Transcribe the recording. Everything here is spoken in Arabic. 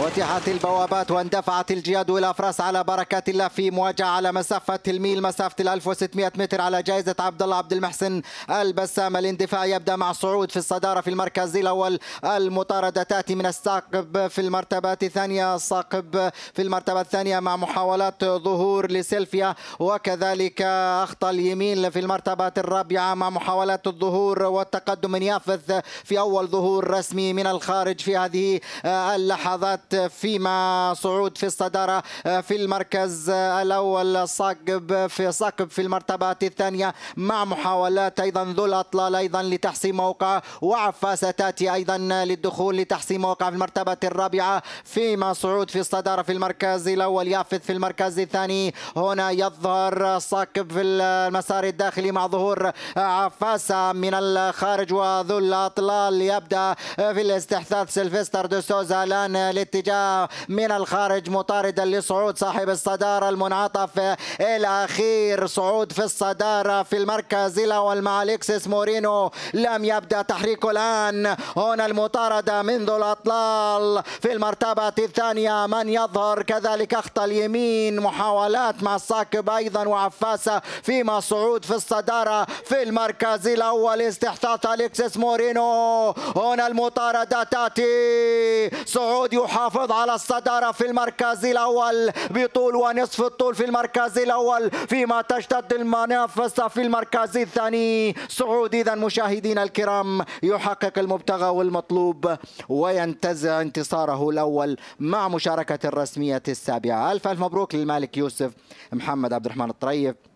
فتحت البوابات واندفعت الجياد والافراس على بركات الله في مواجهه على مسافه الميل مسافه ال 1600 متر على جائزه عبد الله عبد المحسن البسام الاندفاع يبدا مع صعود في الصداره في المركز الاول المطارده تاتي من الساقب في المرتبات الثانيه الساقب في المرتبه الثانيه مع محاولات ظهور لسيلفيا وكذلك اخطى اليمين في المرتبه الرابعه مع محاولات الظهور والتقدم من يافث في اول ظهور رسمي من الخارج في هذه اللحظات فيما صعود في الصدارة آه، في المركز آه، الأول صقب في صقب في المرتبة الثانية مع محاولات أيضا ذو الأطلال أيضا لتحسين موقع وعفا ستاتي أيضا للدخول لتحسين موقع في المرتبة الرابعة فيما صعود في الصدارة في المركز الأول يافث في المركز الثاني هنا يظهر صقب في المسار الداخلي مع ظهور آه، عفاسة من الخارج وذو الأطلال يبدأ في الاستحثاث سيلفستر دو سوزا الآن الاتجاه من الخارج مطاردا لصعود صاحب الصدارة المنعطف الأخير صعود في الصدارة في المركز الأول مع أليكسيس مورينو لم يبدأ تحريكه الآن هنا المطاردة منذ الأطلال في المرتبة الثانية من يظهر كذلك أخطى اليمين محاولات مع الصاكب أيضا وعفاسة فيما صعود في الصدارة في المركز الأول استحثاث أليكسيس مورينو هنا المطاردة تأتي صعود يحاول حافظ على الصدارة في المركز الأول بطول ونصف الطول في المركز الأول فيما تشتد المنافسة في المركز الثاني سعود إذا مشاهدينا الكرام يحقق المبتغى والمطلوب وينتزع انتصاره الأول مع مشاركة الرسمية السابعة ألف ألف مبروك للمالك يوسف محمد عبد الرحمن الطريف